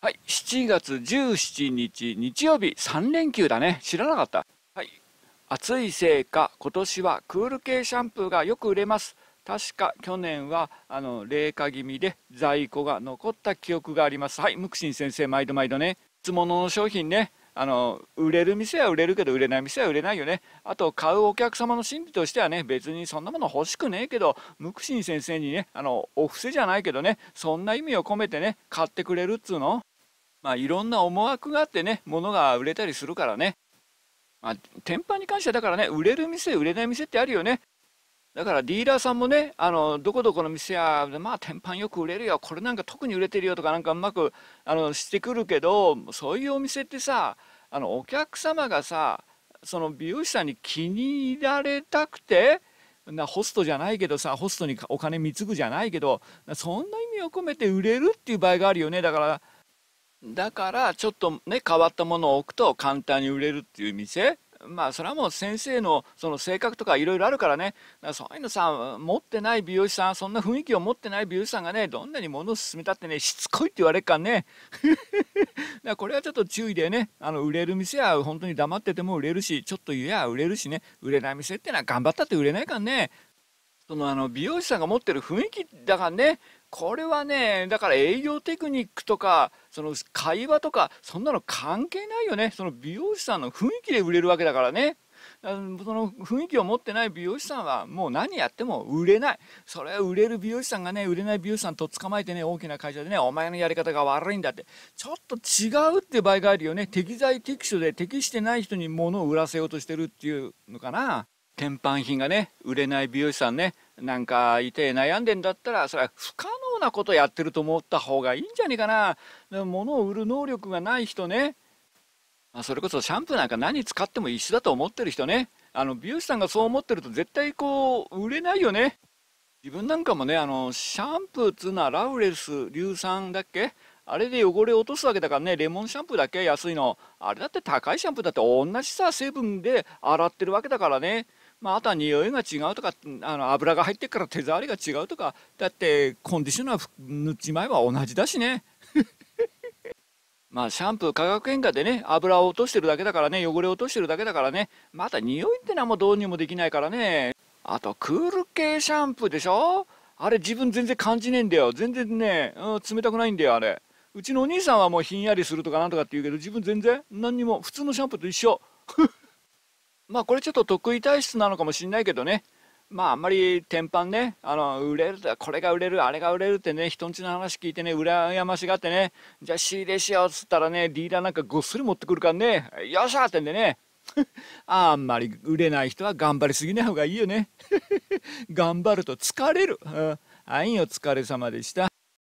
はい、7月17日日曜日3連休だね。知らなかった。はい、暑いせいか今年はクール系シャンプーがよく売れます。確か去年はあの冷夏気味で在庫が残った記憶があります。はい、ムクシン先生毎度毎度ね。いつもの商品ね。あの売れる店は売れるけど売れない店は売れないよねあと買うお客様の心理としてはね別にそんなもの欲しくねえけど無口先生にねあのお布施じゃないけどねそんな意味を込めてね買ってくれるっつうのまあいろんな思惑があってね物が売れたりするからねまあ天板に関してはだからね売れる店売れない店ってあるよねだからディーラーさんもねあのどこどこの店やまあ天板よく売れるよこれなんか特に売れてるよとかなんかうまくあのしてくるけどそういうお店ってさあのお客様がさその美容師さんに気に入られたくてなホストじゃないけどさホストにお金貢ぐじゃないけどそんな意味を込めて売れるっていう場合があるよねだからだからちょっとね変わったものを置くと簡単に売れるっていう店まあそれはもう先生のその性格とかいろいろあるからねだからそういうのさ持ってない美容師さんそんな雰囲気を持ってない美容師さんがねどんなに物を勧めたってねしつこいって言われっかんね だこれはちょっと注意でねあの売れる店は本当に黙ってても売れるしちょっと言えば売れるしね売れない店ってのは頑張ったって売れないからねそのあの美容師さんが持ってる雰囲気だからねこれはねだから営業テクニックとかその会話とかそんなの関係ないよねその美容師さんの雰囲気で売れるわけだからねその雰囲気を持ってない美容師さんはもう何やっても売れないそれは売れる美容師さんがね売れない美容師さんとっ捕まえてね大きな会社でねお前のやり方が悪いんだってちょっと違うって場合があるよね適材適所で適してない人に物を売らせようとしてるっていうのかな天板品がね売れない美容師さんねなんかいて悩んでんだったらそれは不可能なことやってると思った方がいいんじゃねえかな物を売る能力がない人ね、まあ、それこそシャンプーなんか何使っても一緒だと思ってる人ねあの美容師さんがそう思ってると絶対こう売れないよね自分なんかもねあのシャンプーっつうのはラウレス硫酸だっけあれで汚れ落とすわけだからねレモンシャンプーだけ安いのあれだって高いシャンプーだって同じさ成分で洗ってるわけだからねまあ、あとは匂いが違うとかあの油が入ってから手触りが違うとかだってコンディショナー塗っちまえば同じだしね まあシャンプー化学変化でね油を落としてるだけだからね汚れを落としてるだけだからねまた匂いってのはもうどうにもできないからねあとクール系シャンプーでしょあれ自分全然感じねえんだよ全然ね、うん、冷たくないんだよあれうちのお兄さんはもうひんやりするとかなんとかって言うけど自分全然何にも普通のシャンプーと一緒 まあこれちょっと得意体質なのかもしれないけどね、まああんまり天板ね、あの、売れる、これが売れる、あれが売れるってね、人んちの話聞いてね、羨ましがってね、じゃあ仕入れしようっつったらね、リーダーなんかごっそり持ってくるからね、よっしゃってんでね、あんまり売れない人は頑張りすぎない方がいいよね。頑張ると疲れる。あいよ、疲れ様でした。